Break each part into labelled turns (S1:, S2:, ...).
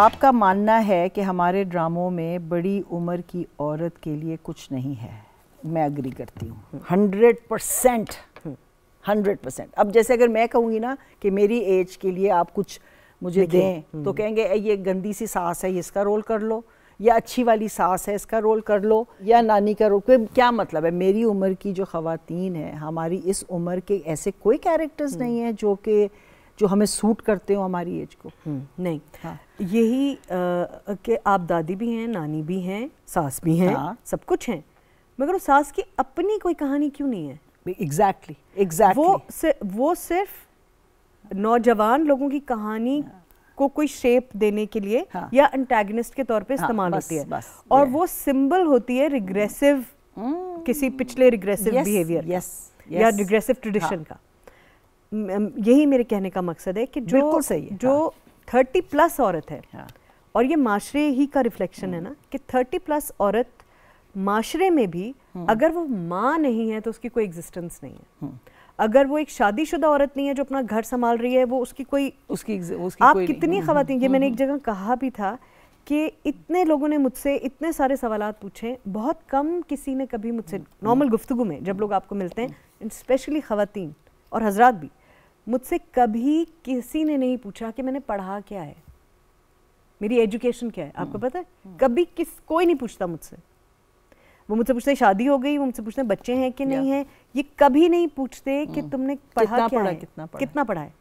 S1: आपका मानना है कि हमारे ड्रामों में बड़ी उम्र की औरत के लिए कुछ नहीं है मैं अग्री करती हूँ हंड्रेड परसेंट हंड्रेड परसेंट अब जैसे अगर मैं कहूँगी ना कि मेरी एज के लिए आप कुछ मुझे दें तो हम्म। कहेंगे ये गंदी सी सास है इसका रोल कर लो या अच्छी वाली सास है इसका रोल कर लो या नानी का रोल क्या मतलब है मेरी उम्र की जो खातन है हमारी इस उम्र के ऐसे कोई कैरेक्टर्स हम्म। नहीं है जो कि जो हमें सूट करते हो हमारी एज को हम्म। नहीं हाँ।
S2: यही कि आप दादी भी हैं नानी भी हैं सास भी हैं हाँ। सब कुछ हैं मगर उस सास की अपनी कोई कहानी क्यों नहीं है एग्जैक्टली exactly, exactly. वो से, वो सिर्फ नौजवान लोगों की कहानी हाँ। को कोई शेप देने के लिए हाँ। या अंटेगनिस्ट के तौर पे हाँ, इस्तेमाल हाँ, होती है बस, और वो सिंबल होती है रिग्रेसिव hmm। किसी पिछले रिग्रेसिव बिहेवियर यस या रिग्रेसिव ट्रेडिशन हाँ। का यही मेरे कहने का मकसद है कि जो सही है, जो हाँ। थर्टी हाँ। प्लस औरत है हाँ। और ये माशरे ही का रिफ्लेक्शन है हम्म। ना कि थर्टी प्लस औरत माशरे में भी हम्म। अगर वो माँ नहीं है तो उसकी कोई एग्जिस्टेंस नहीं है हम्म। अगर वो एक शादीशुदा औरत नहीं है जो अपना घर संभाल रही है वो उसकी कोई उसकी, उसकी आप कोई कितनी खातन ये मैंने एक जगह कहा भी था कि इतने लोगों ने मुझसे इतने सारे सवाल पूछे बहुत कम किसी ने कभी मुझसे नॉर्मल गुफ्तु में जब लोग आपको मिलते हैं स्पेशली खातन और हजरात भी मुझसे कभी किसी ने नहीं पूछा कि मैंने पढ़ा क्या है मेरी एजुकेशन क्या है आपको हम्म, पता है हम्म। कभी किस कोई नहीं पूछता मुझसे वो मुझसे पूछते शादी हो गई वो मुझसे पूछते बच्चे हैं कि नहीं है ये कभी नहीं पूछते कि हम्म। तुमने पढ़ा कितना क्या पढ़ा, है कितना पढ़ा, कितना पढ़ा है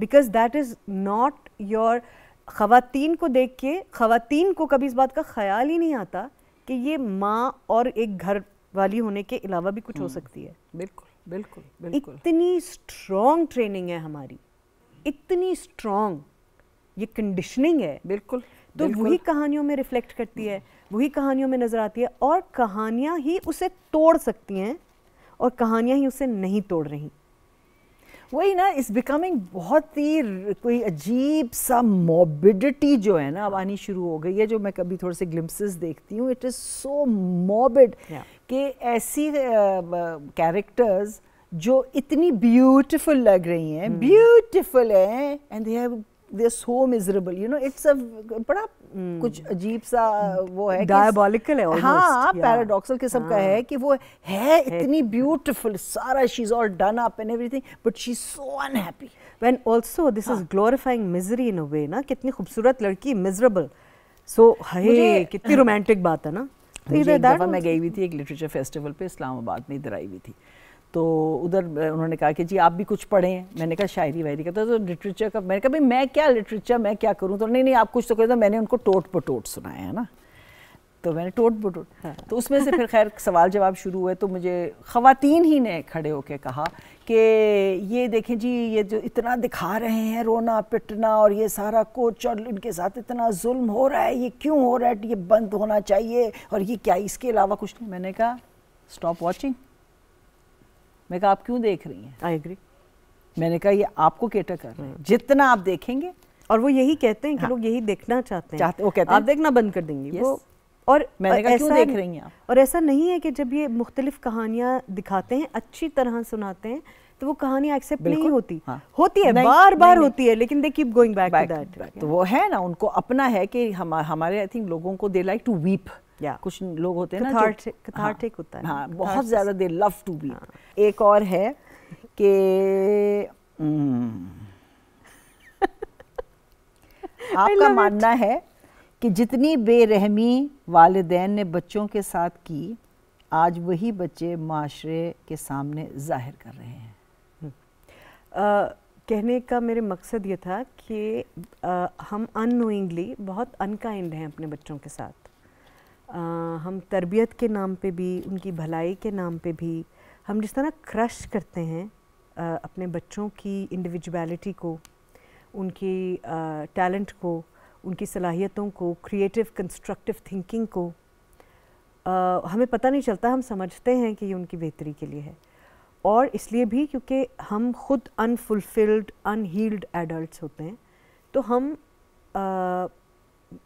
S2: because that is not your खातन को देख के खातन को कभी इस बात का ख्याल ही नहीं आता कि ये माँ और एक घर वाली होने के अलावा भी कुछ हो सकती है बिल्कुल बिल्कुल, बिल्कुल इतनी स्ट्रॉन्ग ट्रेनिंग है हमारी इतनी स्ट्रॉन्ग ये कंडीशनिंग है बिल्कुल तो वही कहानियों में रिफ्लेक्ट करती है वही कहानियों में नज़र आती है और कहानियां ही उसे तोड़ सकती हैं और कहानियां ही उसे नहीं
S1: तोड़ रही वही ना इस बिकमिंग बहुत ही कोई अजीब सा मोबिडिटी जो है ना अब आनी शुरू हो गई है जो मैं कभी थोड़े से ग्लिम्पसेस देखती हूँ इट इज़ सो मोबिड कि ऐसी कैरेक्टर्स uh, जो इतनी ब्यूटीफुल लग रही हैं ब्यूटीफुल hmm. हैं and they have they're so miserable you know it's a बड़ा hmm. कुछ अजीब सा वो है डायबॉलिकल है हाँ पैराडॉक्सल किस्म का हाँ. है कि वो है इतनी ब्यूटीफुल सारा she is all done up and everything but she so unhappy when also this is glorifying misery in a way ना कितनी खूबसूरत लड़की मिजरेबल सो हाय कितनी रोमांटिक बात है ना तो इधर मैं गई हुई थी एक लिटरेचर फेस्टिवल पे इस्लामाबाद में इधर आई हुई थी तो उधर उन्होंने कहा कि जी आप भी कुछ पढ़ें मैंने कहा शायरी वायरी का तो लिटरेचर का मैंने कहा भाई मैं क्या लिटरेचर मैं क्या करूँ तो नहीं नहीं आप कुछ तो करें तो मैंने उनको टोट पटोट सुनाया है ना तो मैंने टोट बटोट हाँ। तो उसमें से फिर खैर सवाल जवाब शुरू हुए तो मुझे ख़वातीन ही ने खड़े होकर कहा कि ये देखें जी ये जो इतना दिखा रहे हैं रोना पिटना और ये सारा कोच और इनके साथ इतना जुल्म हो रहा है ये क्यों हो रहा है ये बंद होना चाहिए और ये क्या इसके अलावा कुछ नहीं मैंने कहा स्टॉप वॉचिंग मैं कहा आप क्यों देख रही हैं आई एग्री मैंने कहा ये आपको केटर कर रहे हैं हाँ। जितना आप देखेंगे और वो यही कहते हैं कि हाँ। लोग यही देखना चाहते हैं चाहते वो कहते हैं आप देखना बंद कर देंगी वो और मैंने कहा क्यों देख रही हैं
S2: आप और ऐसा नहीं है कि जब ये मुख्तलिफ कहानियां दिखाते हैं अच्छी तरह सुनाते हैं
S1: तो वो कहानियाँ एक्सेप्ट नहीं होती
S2: हाँ। होती है नहीं, बार नहीं, बार नहीं,
S1: होती है लेकिन they keep going back to that तो वो है ना उनको अपना है कि हमारे आई थिंक लोगों को they like to weep yeah. कुछ लोग होते हैं ना कथार्थिक हाँ। होता है हाँ, बहुत ज़्यादा दे लव टू बी एक और है कि हम्म। आपका मानना है कि जितनी बेरहमी वालदेन ने बच्चों के साथ की आज वही बच्चे माशरे के सामने जाहिर कर रहे हैं आ, हम्म। कहने का मेरे मकसद ये था कि
S2: आ, हम अनोइंगली बहुत अनकाइंड हैं अपने बच्चों के साथ हम तरबियत के नाम पे भी उनकी भलाई के नाम पे भी हम जिस तरह क्रश करते हैं अपने बच्चों की इंडिविजुअलिटी को उनकी टैलेंट को उनकी सलाहियतों को क्रिएटिव कंस्ट्रक्टिव थिंकिंग को हमें पता नहीं चलता हम समझते हैं कि ये उनकी बेहतरी के लिए है और इसलिए भी क्योंकि हम खुद अनफुलफिल्ड अनहील्ड एडल्ट होते हैं तो हम आ,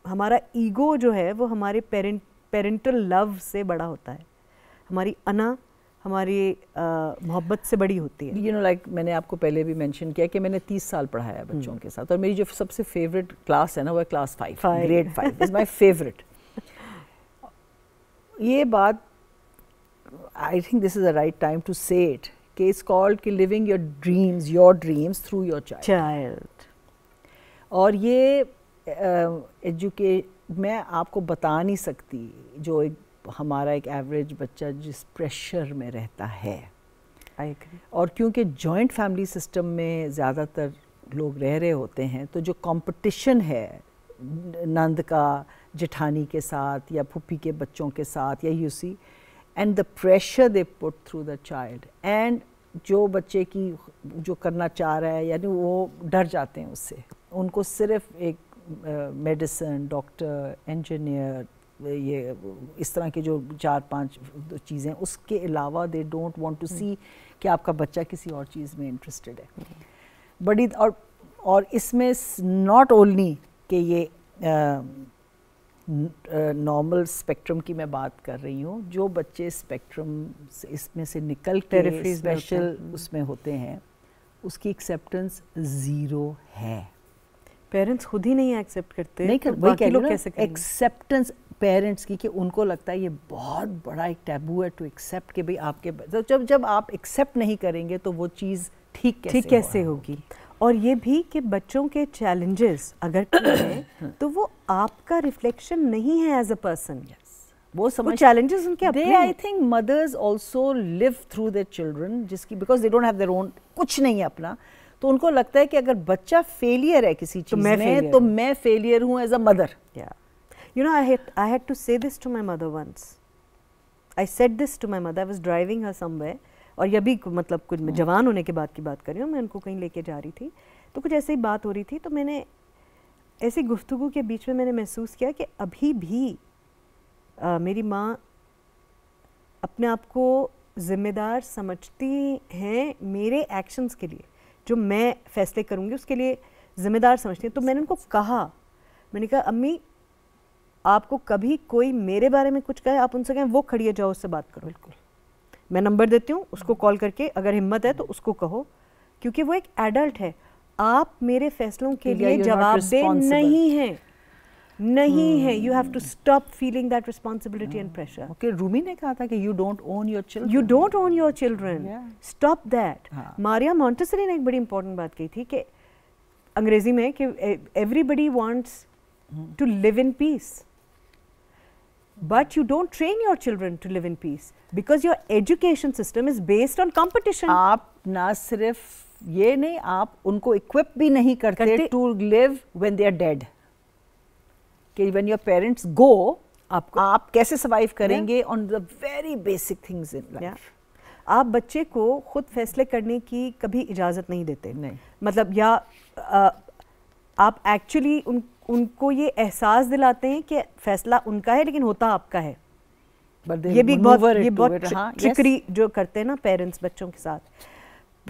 S2: हमारा ईगो जो है वो हमारे पेरेंट पेरेंटल
S1: लव से बड़ा होता है हमारी अना हमारी मोहब्बत से बड़ी होती है यू नो लाइक मैंने आपको पहले भी मेंशन किया कि मैंने तीस साल पढ़ाया हम्म। बच्चों के साथ और मेरी जो सबसे फेवरेट क्लास है ना वो है class five grade five is my favourite ये बात I think this is a right time to say it कि इट्स कॉल्ड कि living your dreams your dreams through your child और ये एजुके uh, मैं आपको बता नहीं सकती जो एक हमारा एक एवरेज बच्चा जिस प्रेशर में रहता है और क्योंकि जॉइंट फैमिली सिस्टम में ज़्यादातर लोग रह रहे होते हैं तो जो कंपटीशन है नंद का जेठानी के साथ या फूफी के बच्चों के साथ या you see and the pressure they put through the child and जो बच्चे की जो करना चाह रहा है यानी वो डर जाते हैं उससे उनको सिर्फ एक मेडिसिन डॉक्टर इंजीनियर ये इस तरह के जो चार पांच चीज़ें उसके अलावा they don't want to see कि आपका बच्चा किसी और चीज़ में इंटरेस्टेड है बड़ी और और इसमें नॉट ओनली कि ये नॉर्मल स्पेक्ट्रम की मैं बात कर रही हूँ जो बच्चे स्पेक्ट्रम इसमें से निकल कर स्पेशल उसमें होते हैं उसकी एक्सेप्टेंस ज़ीरो है पेरेंट्स खुद ही नहीं एक्सेप्ट करते नहीं कर, तो बाकी लोग कैसे एक्सेप्टेंस पेरेंट्स की कि उनको लगता है ये बहुत बड़ा एक टैबू है टू एक्सेप्ट कि भाई आपके तो जब जब आप एक्सेप्ट नहीं करेंगे तो वो चीज़ ठीक कैसे ठीक कैसे
S2: होगी और ये भी कि बच्चों के चैलेंजेस अगर हैं तो वो आपका रिफ्लेक्शन नहीं है एज अ पर्सन वो समझ चैलेंजेस उनके अपने I
S1: think mothers also live through their children जिसकी because they don't have their own कुछ नहीं है अपना तो उनको लगता है कि अगर बच्चा फेलियर है किसी तो चीज़ तो में तो मैं फेलियर हूँ as a mother you know I I had to say this to my mother once
S2: I said this to my mother I was driving her somewhere और ये भी मतलब कुछ hmm. जवान होने के बाद की बात कर रही हूँ मैं उनको कहीं लेके जा रही थी तो कुछ ऐसे ही बात हो रही थी तो मैंने ऐसी गुफ्तु के बीच में मैंने महसूस किया कि अभी भी आ, मेरी माँ अपने आप को ज़िम्मेदार समझती हैं मेरे एक्शंस के लिए जो मैं फैसले करूँगी उसके लिए ज़िम्मेदार समझती हूँ तो मैंने उनको कहा मैंने कहा अम्मी आपको कभी कोई मेरे बारे में कुछ कहे आप उनसे कहें वो खड़ी है जाओ उससे बात करो बिल्कुल मैं नंबर देती हूँ उसको कॉल करके अगर हिम्मत है तो उसको कहो क्योंकि वो एक एडल्ट है आप मेरे फैसलों के तो लिए जवाबदेह नहीं हैं नहीं है you have to stop feeling that responsibility and pressure okay Rumi ने कहा था कि you don't own your children you don't own your children stop that Maria Montessori ने एक बड़ी इंपॉर्टेंट बात कही थी कि अंग्रेजी में कि everybody wants to live in peace but you don't train
S1: your children to live in peace because your education system is based on competition आप ना सिर्फ ये नहीं आप उनको इक्विप भी नहीं करते to live when they are dead कि व्हेन योर पेरेंट्स गो आपको आप कैसे सर्वाइव करेंगे on the very basic things in life आप बच्चे को खुद फैसले
S2: करने की कभी इजाज़त नहीं देते नहीं मतलब या आ, आप एक्चुअली उन उनको ये एहसास दिलाते हैं कि फैसला उनका है लेकिन होता आपका है
S1: ये भी बहुत ये बहुत ट्रिकरी हाँ,
S2: जो करते हैं ना पेरेंट्स बच्चों के साथ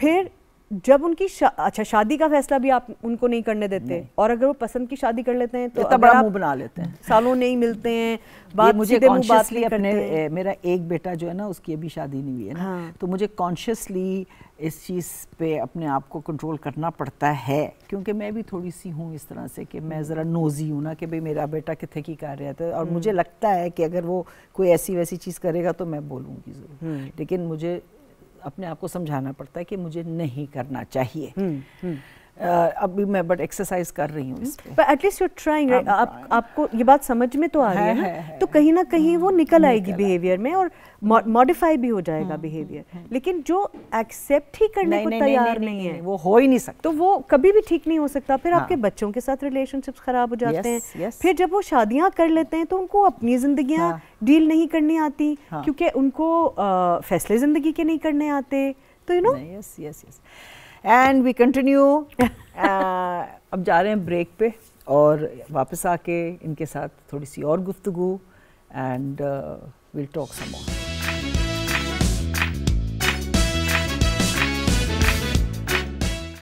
S2: फिर जब उनकी शा, अच्छा शादी का फैसला भी आप उनको नहीं करने देते नहीं। और अगर वो पसंद की शादी कर लेते हैं तो इतना बड़ा मुंह बना
S1: लेते हैं सालों नहीं मिलते हैं बात मुझे कॉन्शियसली अपने ए, मेरा एक बेटा जो है ना उसकी अभी शादी नहीं हुई है ना हाँ। तो मुझे कॉन्शियसली इस चीज़ पे अपने आप को कंट्रोल करना पड़ता है क्योंकि मैं भी थोड़ी सी हूँ इस तरह से कि मैं हम्म। ज़रा नोजी हूँ ना कि भाई मेरा बेटा कितने की कर रहा था तो, और हम्म। मुझे लगता है कि अगर वो कोई ऐसी वैसी चीज़ करेगा तो मैं बोलूंगी ज़रूर हम्म। लेकिन मुझे अपने आप को समझाना पड़ता है कि मुझे नहीं करना चाहिए हम्म, हम्म। Uh, अभी मैं बट एक्सरसाइज कर रही हूँ एटलीस्ट यू ट्राइंग आपको ये बात समझ में तो आ रही है, है, है,
S2: तो कहीं ना कहीं वो हम्म, निकल आएगी बिहेवियर में और मॉडिफाई भी हो जाएगा बिहेवियर हम्म, हम्म, लेकिन जो एक्सेप्ट ही करने को तैयार नहीं है वो हो ही नहीं सकता तो वो कभी भी ठीक नहीं हो सकता फिर हाँ। आपके बच्चों के साथ रिलेशनशिप्स खराब हो जाते हैं फिर जब वो शादियां कर लेते हैं तो उनको अपनी जिंदगी डील हाँ। नहीं करनी आती हाँ। क्योंकि उनको फैसले जिंदगी के नहीं करने आते तो you know
S1: yes yes yes and we continue अब जा रहे हैं ब्रेक पे और वापस आके इनके साथ थोड़ी सी और गुफ्तगु and will talk some more